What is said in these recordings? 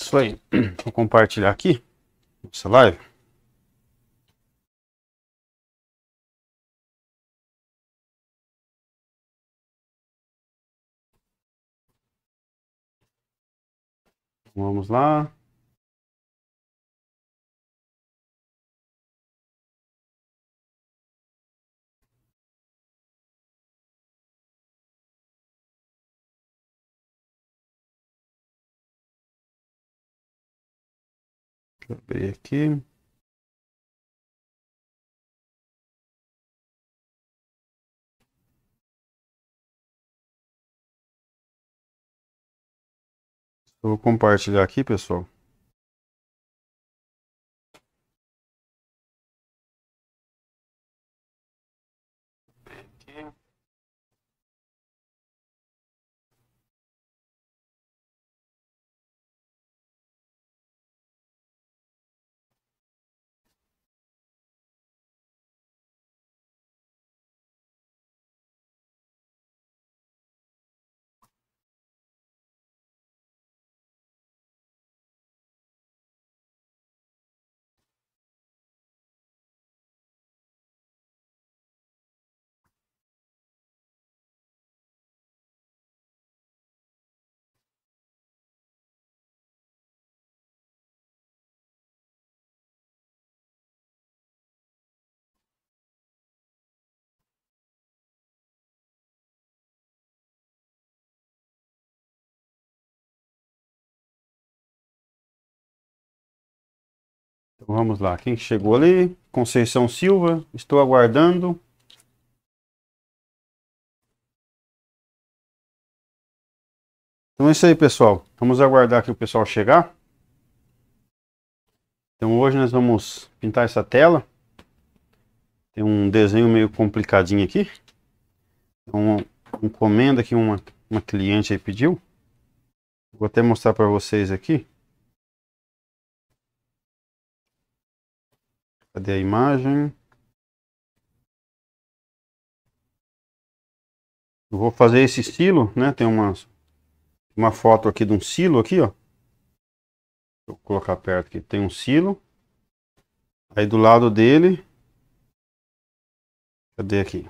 Isso aí. Vou compartilhar aqui nossa live. Vamos lá. Deixa eu abrir aqui. Vou compartilhar aqui, pessoal. Então vamos lá, quem chegou ali? Conceição Silva, estou aguardando. Então é isso aí, pessoal. Vamos aguardar que o pessoal chegar. Então hoje nós vamos pintar essa tela. Tem um desenho meio complicadinho aqui. Uma então, encomenda que uma, uma cliente aí pediu. Vou até mostrar para vocês aqui. Cadê a imagem? Eu vou fazer esse estilo, né? Tem uma uma foto aqui de um silo aqui, ó. Vou colocar perto aqui. Tem um silo. Aí do lado dele. Cadê aqui?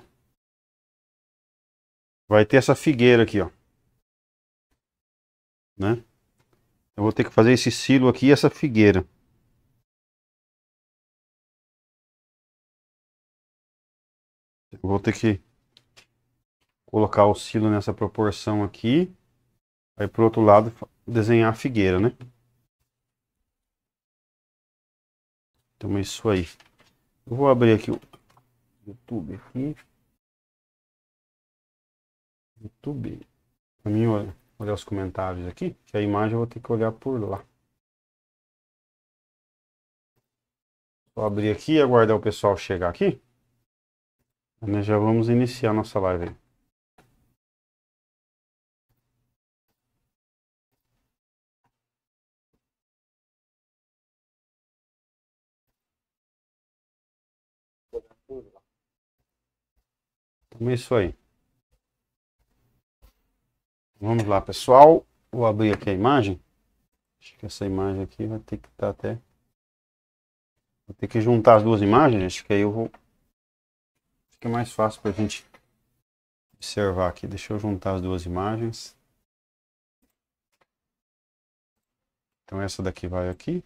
Vai ter essa figueira aqui, ó. Né? Eu vou ter que fazer esse silo aqui e essa figueira. Vou ter que colocar o silo nessa proporção aqui. Aí pro outro lado desenhar a figueira, né? Então é isso aí. Eu vou abrir aqui o YouTube aqui. YouTube. Pra mim olhar, olhar os comentários aqui, que a imagem eu vou ter que olhar por lá. Vou abrir aqui e aguardar o pessoal chegar aqui. Nós né, já vamos iniciar nossa live. como então, é isso aí. Vamos lá, pessoal. Vou abrir aqui a imagem. Acho que essa imagem aqui vai ter que estar tá até. Vou ter que juntar as duas imagens, que aí eu vou Fica mais fácil para a gente observar aqui. Deixa eu juntar as duas imagens. Então essa daqui vai aqui.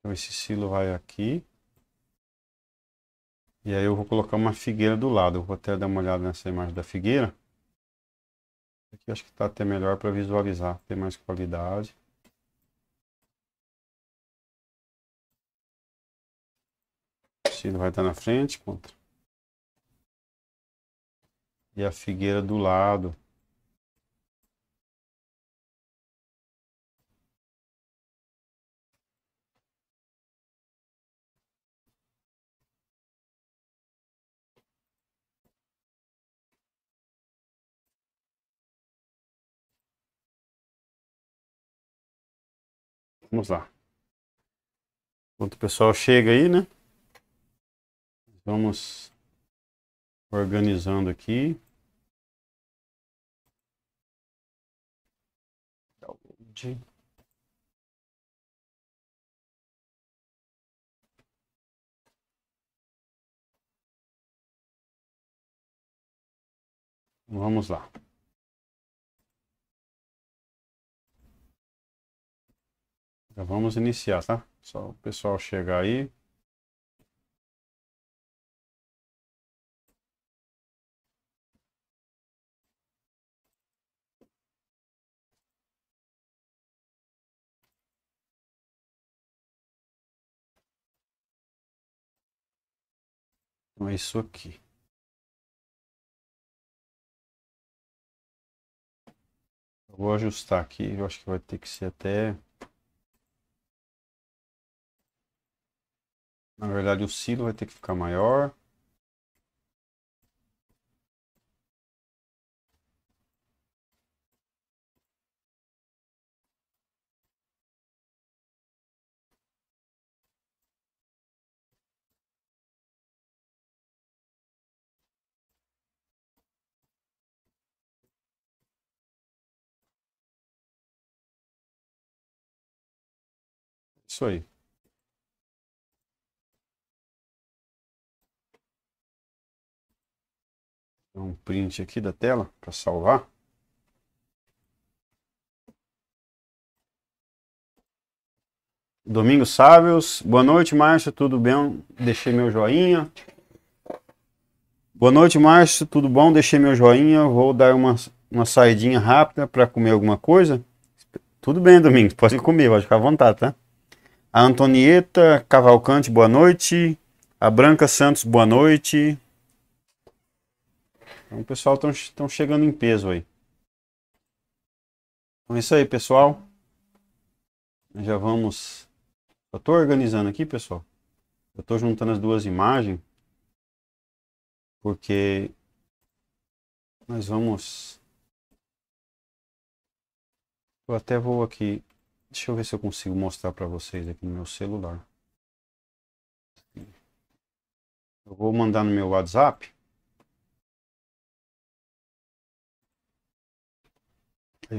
Então esse silo vai aqui. E aí eu vou colocar uma figueira do lado. Eu vou até dar uma olhada nessa imagem da figueira. Aqui acho que está até melhor para visualizar, ter mais qualidade. Ele vai estar na frente, contra. E a figueira do lado. Vamos lá. Enquanto o pessoal chega aí, né? Vamos organizando aqui. Vamos lá. Já vamos iniciar, tá? Só o pessoal chegar aí. Então é isso aqui. vou ajustar aqui, eu acho que vai ter que ser até Na verdade, o silo vai ter que ficar maior. É isso aí. um print aqui da tela para salvar. domingo Sábios, boa noite, Márcio, tudo bem? Deixei meu joinha. Boa noite, Márcio, tudo bom? Deixei meu joinha, vou dar uma, uma saidinha rápida para comer alguma coisa. Tudo bem, domingo pode comer, pode ficar à vontade, tá? A Antonieta Cavalcante, boa noite. A Branca Santos, boa noite. Então o pessoal estão chegando em peso aí. Então é isso aí, pessoal. Já vamos. Eu estou organizando aqui, pessoal. Eu estou juntando as duas imagens. Porque nós vamos. Eu até vou aqui. Deixa eu ver se eu consigo mostrar para vocês aqui no meu celular. Eu vou mandar no meu WhatsApp.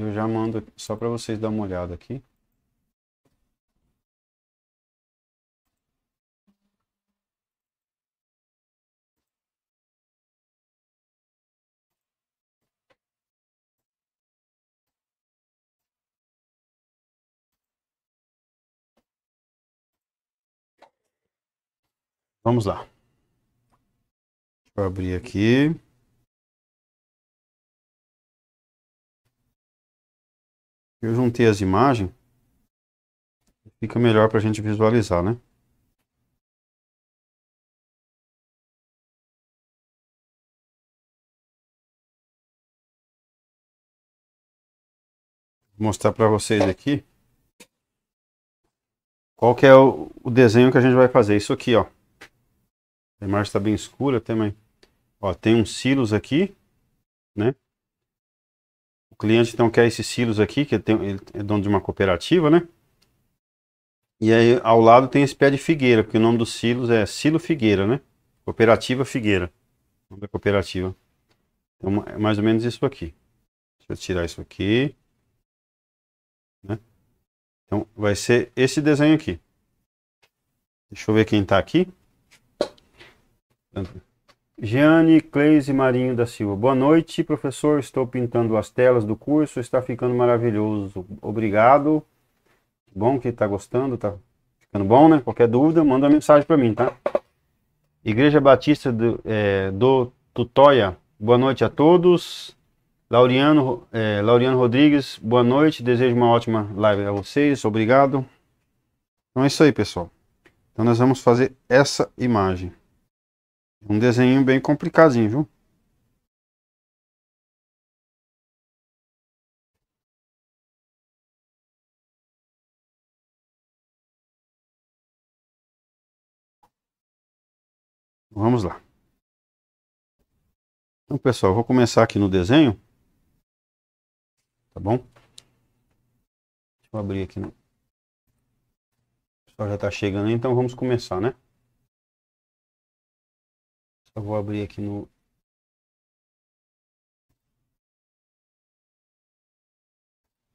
Eu já mando só para vocês dar uma olhada aqui. Vamos lá. Deixa eu abrir aqui. Eu juntei as imagens. Fica melhor para a gente visualizar, né? Vou mostrar para vocês aqui qual que é o, o, desenho que a gente vai fazer. Isso aqui, ó. A imagem está bem escura também. Ó, tem uns silos aqui, né? O cliente então quer esses silos aqui, que tem, ele é dono de uma cooperativa, né? E aí ao lado tem esse pé de figueira, porque o nome dos silos é Silo Figueira, né? Cooperativa Figueira. O nome da cooperativa. Então é mais ou menos isso aqui. Deixa eu tirar isso aqui. Né? Então vai ser esse desenho aqui. Deixa eu ver quem está aqui. Jeane Cleise Marinho da Silva. Boa noite, professor. Estou pintando as telas do curso, está ficando maravilhoso. Obrigado. Bom que está gostando, está ficando bom, né? Qualquer dúvida, manda uma mensagem para mim, tá? Igreja Batista do, é, do Tutóia. Boa noite a todos. Lauriano é, Laureano Rodrigues, boa noite. Desejo uma ótima live a vocês. Obrigado. Então é isso aí, pessoal. Então nós vamos fazer essa imagem. Um desenho bem complicadinho, viu? Vamos lá. Então, pessoal, vou começar aqui no desenho. Tá bom? Deixa eu abrir aqui. O pessoal já está chegando, então vamos começar, né? Eu vou abrir aqui no.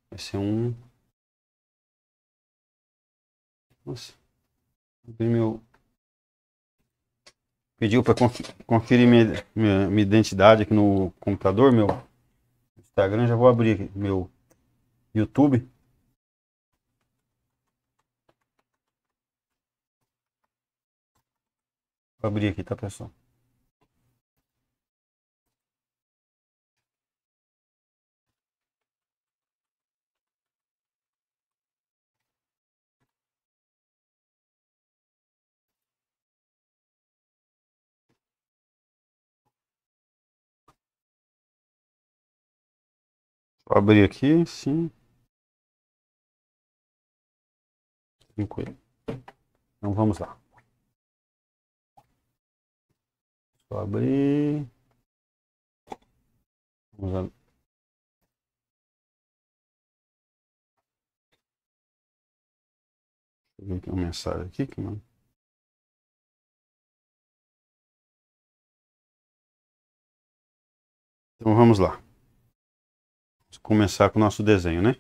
Vai ser é um. Nossa. Abri meu. Pediu para conferir minha, minha, minha identidade aqui no computador, meu Instagram. Já vou abrir aqui, meu YouTube. Vou abrir aqui, tá, pessoal? abrir aqui, sim. Tranquilo. Então vamos lá. Vou abrir. Vamos lá Deixa eu ver aqui uma mensagem aqui que não. Então vamos lá começar com o nosso desenho, né?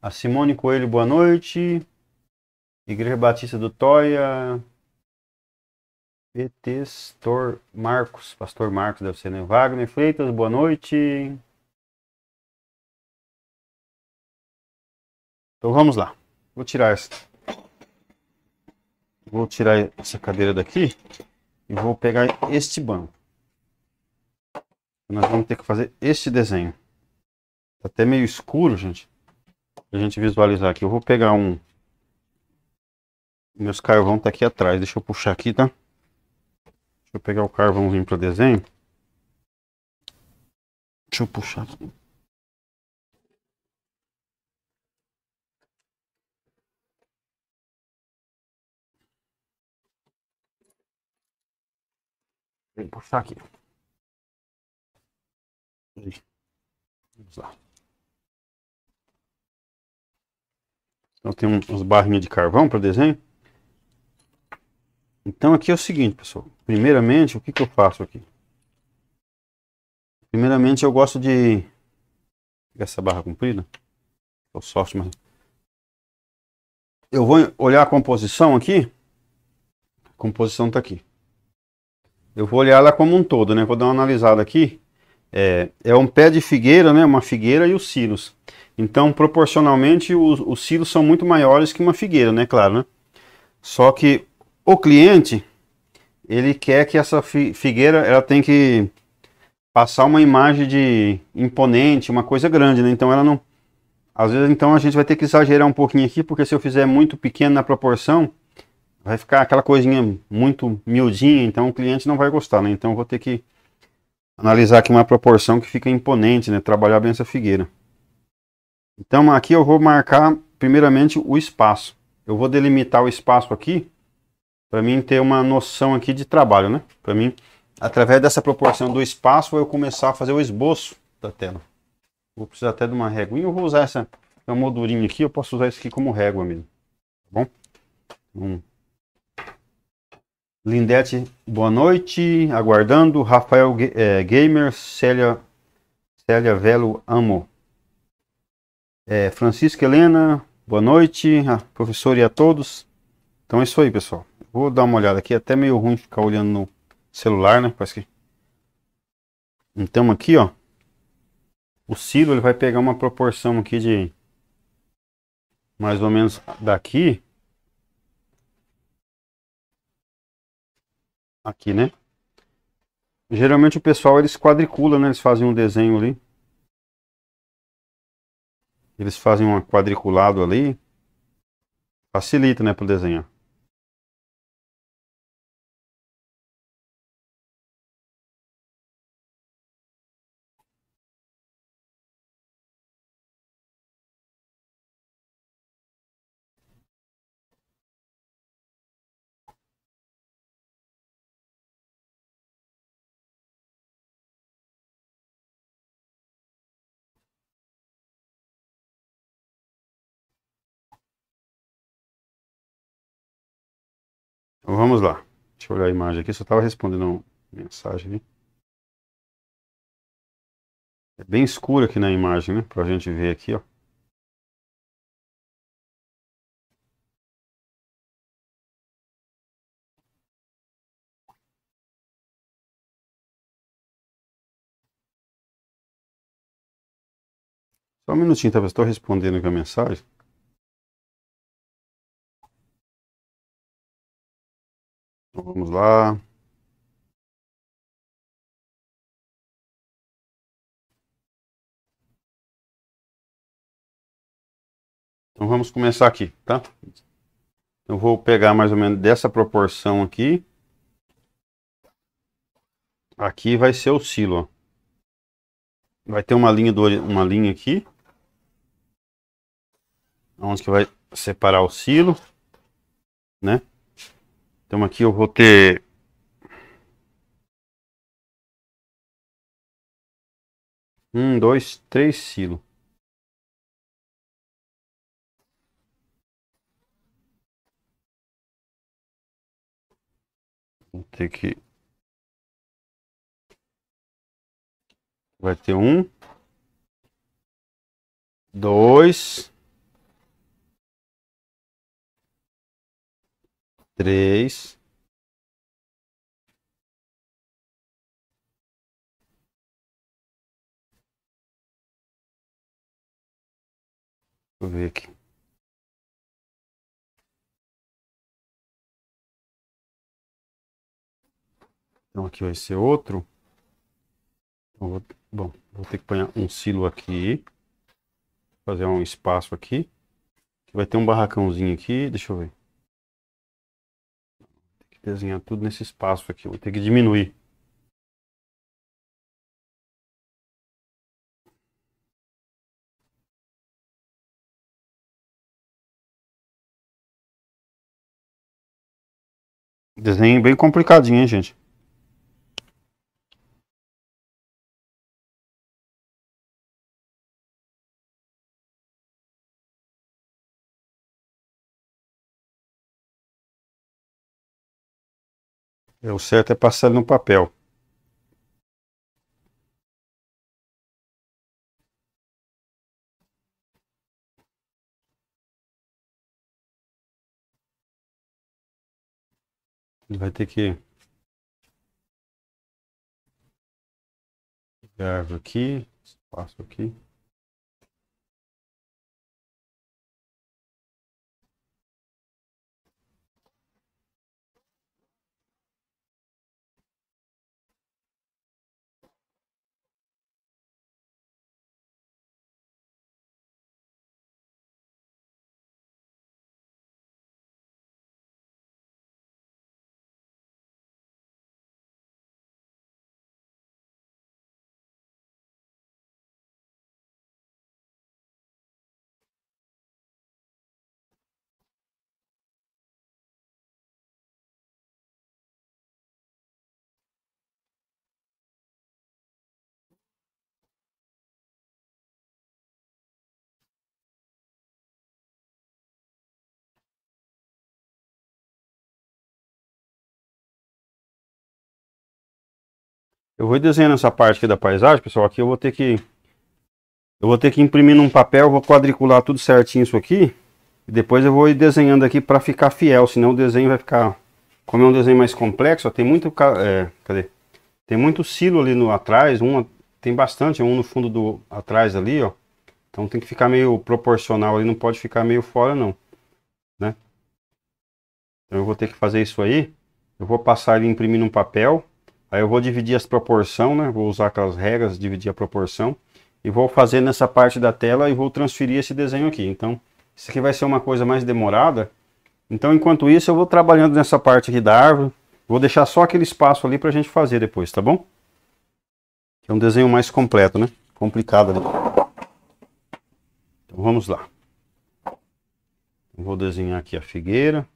A Simone Coelho, boa noite. Igreja Batista do Toia. Petestor Marcos, Pastor Marcos deve ser, né? Wagner Freitas, boa noite. Então vamos lá. Vou tirar essa. Vou tirar essa cadeira daqui e vou pegar este banco. Nós vamos ter que fazer este desenho. Tá até meio escuro, gente. Pra gente visualizar aqui. Eu vou pegar um... Meus carvão tá aqui atrás. Deixa eu puxar aqui, tá? Deixa eu pegar o carvãozinho para desenho. Deixa eu puxar aqui. Vou puxar aqui. Vamos lá. Então tem uns barrinhos de carvão para desenho. Então aqui é o seguinte, pessoal. Primeiramente, o que, que eu faço aqui? Primeiramente, eu gosto de... Essa barra comprida. É o mas Eu vou olhar a composição aqui. A composição está aqui. Eu vou olhar ela como um todo, né? Vou dar uma analisada aqui. É, é um pé de figueira, né? Uma figueira e os sinos. Então, proporcionalmente, os, os silos são muito maiores que uma figueira, né? Claro, né? Só que o cliente, ele quer que essa figueira, ela tem que passar uma imagem de imponente, uma coisa grande, né? Então, ela não... Às vezes, então, a gente vai ter que exagerar um pouquinho aqui, porque se eu fizer muito pequeno na proporção, vai ficar aquela coisinha muito miudinha, então o cliente não vai gostar, né? Então, eu vou ter que analisar aqui uma proporção que fica imponente, né? Trabalhar bem essa figueira. Então aqui eu vou marcar primeiramente o espaço. Eu vou delimitar o espaço aqui para mim ter uma noção aqui de trabalho, né? Para mim, através dessa proporção do espaço, eu começar a fazer o esboço da tela. Vou precisar até de uma réguinha. Eu vou usar essa, essa moldurinha aqui. Eu posso usar isso aqui como régua mesmo. Tá bom? Um. Então, Lindete, boa noite. Aguardando. Rafael é, Gamer, Célia, Célia Velo Amo. É, Francisco Helena, boa noite, a professora e a todos. Então é isso aí, pessoal. Vou dar uma olhada aqui, até meio ruim ficar olhando no celular, né? Parece que... Então aqui, ó, o Ciro ele vai pegar uma proporção aqui de mais ou menos daqui aqui né geralmente o pessoal eles quadricula, né eles fazem um desenho ali eles fazem um quadriculado ali, facilita, né, para desenhar. Vamos lá. Deixa eu olhar a imagem aqui. Só estava respondendo uma mensagem ali. É bem escuro aqui na imagem, né? Para a gente ver aqui, ó. Só um minutinho, tá? Estou respondendo aqui a mensagem. Vamos lá. Então vamos começar aqui, tá? Eu vou pegar mais ou menos dessa proporção aqui. Aqui vai ser o silo, ó. Vai ter uma linha, do, uma linha aqui. Onde que vai separar o silo, né? Então aqui eu vou ter um, dois, três silo. Vou ter que vai ter um, dois três. Vou ver aqui. Então aqui vai ser outro. Então, vou, bom, vou ter que pôr um silo aqui. Fazer um espaço aqui. Vai ter um barracãozinho aqui. Deixa eu ver desenhar tudo nesse espaço aqui. Vou ter que diminuir. Desenho bem complicadinho, hein, gente? É, o certo é passar ele no papel. vai ter que pegar aqui, espaço aqui. Eu vou desenhando essa parte aqui da paisagem, pessoal. Aqui eu vou ter que... Eu vou ter que imprimir num papel, vou quadricular tudo certinho isso aqui. E depois eu vou ir desenhando aqui para ficar fiel, senão o desenho vai ficar... Como é um desenho mais complexo, ó, tem muito... É, cadê? Tem muito silo ali no atrás, um, tem bastante, um no fundo do atrás ali, ó. Então tem que ficar meio proporcional ali, não pode ficar meio fora não, né? Então eu vou ter que fazer isso aí. Eu vou passar ele imprimir num papel. Aí eu vou dividir as proporções, né? Vou usar aquelas regras, dividir a proporção. E vou fazer nessa parte da tela e vou transferir esse desenho aqui. Então, isso aqui vai ser uma coisa mais demorada. Então, enquanto isso, eu vou trabalhando nessa parte aqui da árvore. Vou deixar só aquele espaço ali para a gente fazer depois, tá bom? É um desenho mais completo, né? Complicado ali. Então, vamos lá. Vou desenhar aqui a figueira.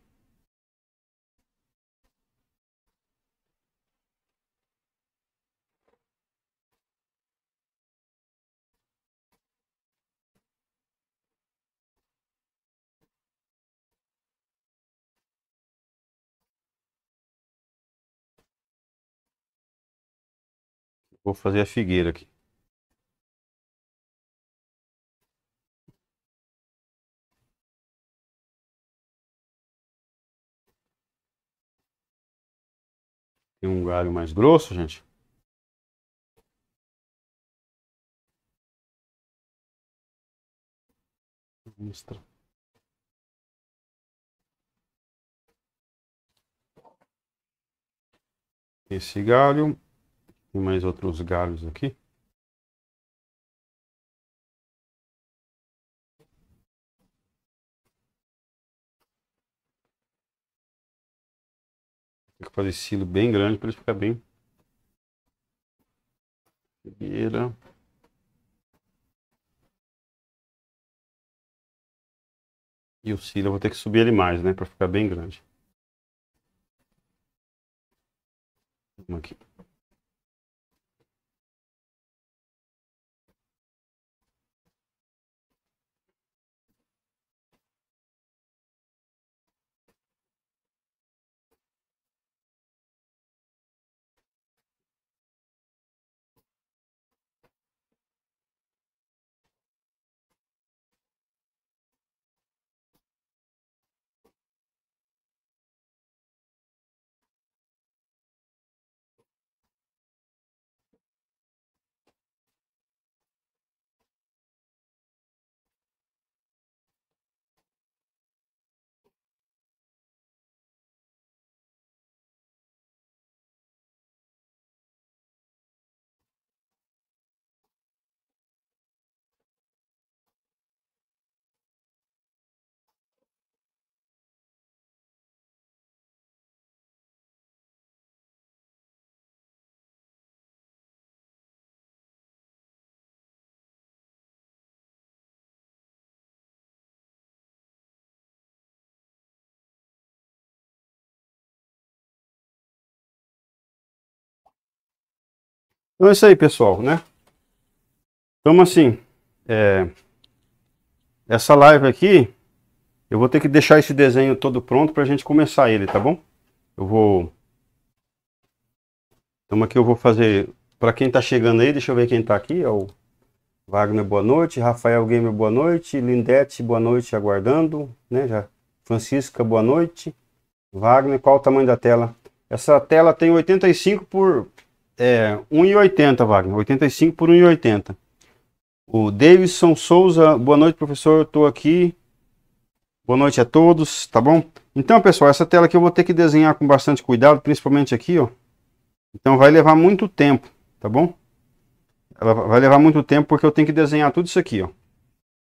Vou fazer a figueira aqui. Tem um galho mais grosso, gente. Mostra. Esse galho mais outros galhos aqui. Tem que fazer silo bem grande para ele ficar bem. Figueira. E o silo eu vou ter que subir ele mais, né? Para ficar bem grande. Vamos aqui. Então é isso aí, pessoal, né? Então, assim, é... essa live aqui, eu vou ter que deixar esse desenho todo pronto para a gente começar ele, tá bom? Eu vou... Então aqui eu vou fazer... Para quem tá chegando aí, deixa eu ver quem tá aqui, é o... Wagner, boa noite. Rafael Gamer, boa noite. Lindete, boa noite, aguardando. Né, já. Francisca, boa noite. Wagner, qual o tamanho da tela? Essa tela tem 85 por é, 1,80, Wagner. 85 por 1,80. O Davidson Souza, boa noite, professor. Estou aqui. Boa noite a todos, tá bom? Então, pessoal, essa tela aqui eu vou ter que desenhar com bastante cuidado, principalmente aqui, ó. Então vai levar muito tempo, tá bom? Ela vai levar muito tempo porque eu tenho que desenhar tudo isso aqui, ó.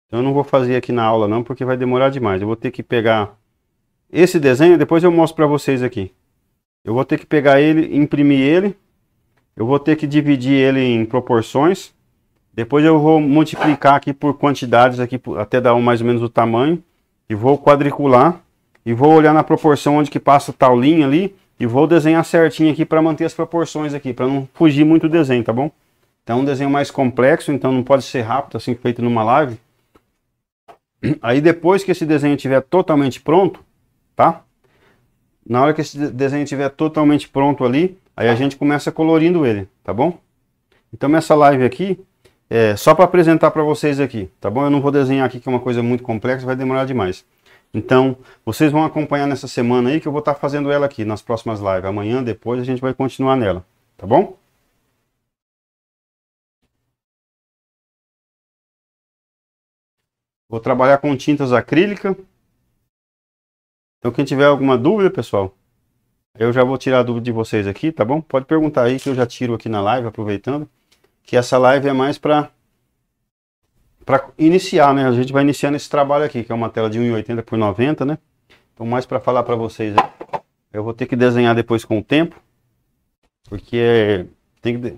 Então eu não vou fazer aqui na aula não, porque vai demorar demais. Eu vou ter que pegar esse desenho, depois eu mostro para vocês aqui. Eu vou ter que pegar ele, imprimir ele eu vou ter que dividir ele em proporções. Depois eu vou multiplicar aqui por quantidades aqui até dar mais ou menos o tamanho. E vou quadricular e vou olhar na proporção onde que passa tal linha ali e vou desenhar certinho aqui para manter as proporções aqui, para não fugir muito do desenho, tá bom? Então é um desenho mais complexo, então não pode ser rápido assim feito numa live. Aí depois que esse desenho estiver totalmente pronto, tá? Na hora que esse desenho estiver totalmente pronto ali, Aí a gente começa colorindo ele, tá bom? Então nessa live aqui, é só para apresentar para vocês aqui, tá bom? Eu não vou desenhar aqui que é uma coisa muito complexa, vai demorar demais. Então, vocês vão acompanhar nessa semana aí que eu vou estar tá fazendo ela aqui nas próximas lives. Amanhã, depois, a gente vai continuar nela, tá bom? Vou trabalhar com tintas acrílica. Então, quem tiver alguma dúvida, pessoal, eu já vou tirar a dúvida de vocês aqui, tá bom? Pode perguntar aí que eu já tiro aqui na live, aproveitando. Que essa live é mais para para iniciar, né? A gente vai iniciando esse trabalho aqui, que é uma tela de 1,80 por 90, né? Então, mais para falar para vocês, eu vou ter que desenhar depois com o tempo, porque é, tem que,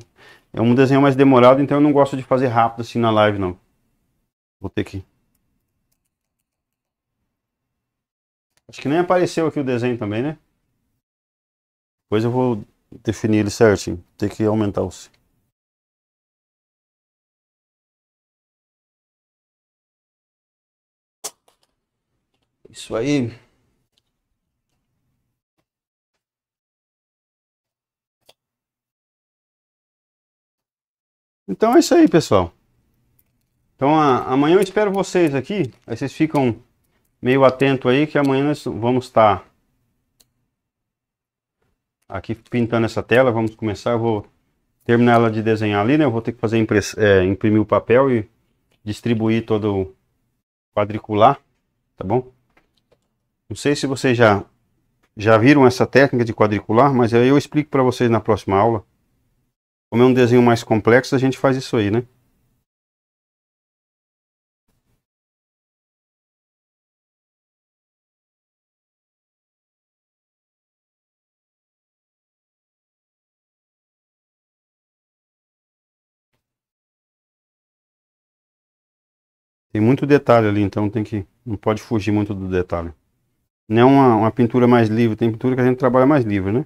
é um desenho mais demorado, então eu não gosto de fazer rápido assim na live, não. Vou ter que... Acho que nem apareceu aqui o desenho também, né? Depois eu vou definir ele certinho. Tem que aumentar o C. Isso aí. Então é isso aí, pessoal. Então a, amanhã eu espero vocês aqui. Aí vocês ficam meio atento aí que amanhã nós vamos estar aqui pintando essa tela, vamos começar, eu vou terminar ela de desenhar ali, né? Eu vou ter que fazer é, imprimir o papel e distribuir todo o quadricular, tá bom? Não sei se vocês já, já viram essa técnica de quadricular, mas aí eu explico para vocês na próxima aula. Como é um desenho mais complexo, a gente faz isso aí, né? Tem muito detalhe ali, então tem que não pode fugir muito do detalhe. Não é uma, uma pintura mais livre, tem pintura que a gente trabalha mais livre, né?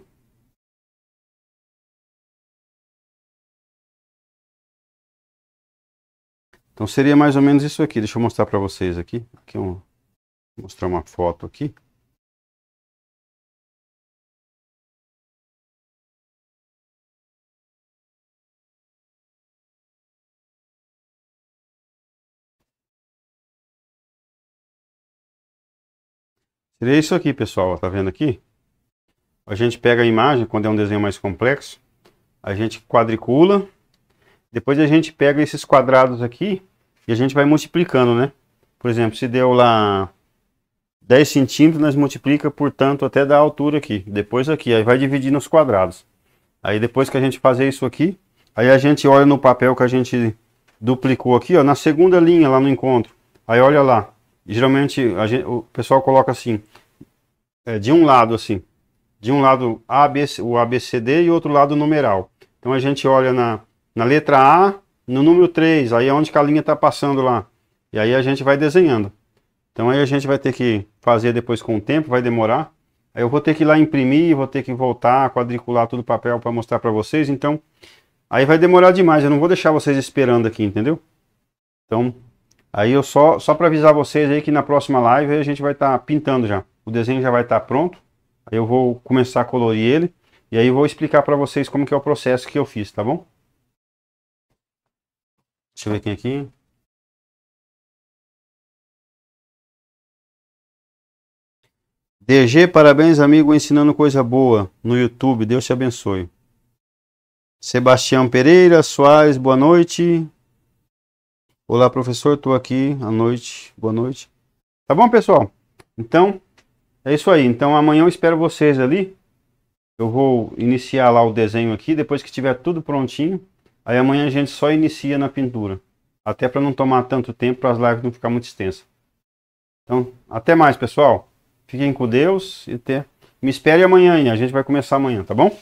Então seria mais ou menos isso aqui. Deixa eu mostrar para vocês aqui. Aqui é um, mostrar uma foto aqui. Seria é isso aqui, pessoal. Tá vendo aqui? A gente pega a imagem, quando é um desenho mais complexo, a gente quadricula. Depois a gente pega esses quadrados aqui e a gente vai multiplicando, né? Por exemplo, se deu lá 10 centímetros, nós multiplica, portanto, até da altura aqui. Depois aqui, aí vai dividindo os quadrados. Aí depois que a gente fazer isso aqui, aí a gente olha no papel que a gente duplicou aqui, ó, na segunda linha lá no encontro. Aí olha lá. Geralmente gente, o pessoal coloca assim, é, de um lado assim, de um lado o ABCD e outro lado o numeral. Então a gente olha na, na letra A, no número 3, aí é onde que a linha está passando lá. E aí a gente vai desenhando. Então aí a gente vai ter que fazer depois com o tempo, vai demorar. Aí eu vou ter que ir lá imprimir, vou ter que voltar, quadricular todo o papel para mostrar para vocês. Então aí vai demorar demais, eu não vou deixar vocês esperando aqui, entendeu? Então aí eu só, só para avisar vocês aí que na próxima live a gente vai estar tá pintando já o desenho já vai estar tá pronto. Aí eu vou começar a colorir ele e aí vou explicar para vocês como que é o processo que eu fiz, tá bom? Deixa eu ver quem é aqui. DG, parabéns amigo, ensinando coisa boa no YouTube, Deus te abençoe. Sebastião Pereira Soares, boa noite. Olá professor, estou aqui à noite, boa noite. Tá bom pessoal? Então, é isso aí, então amanhã eu espero vocês ali. Eu vou iniciar lá o desenho aqui, depois que tiver tudo prontinho, aí amanhã a gente só inicia na pintura. Até para não tomar tanto tempo, para as lives não ficar muito extensas. Então, até mais, pessoal. Fiquem com Deus e até... Me espere amanhã, hein? a gente vai começar amanhã, tá bom?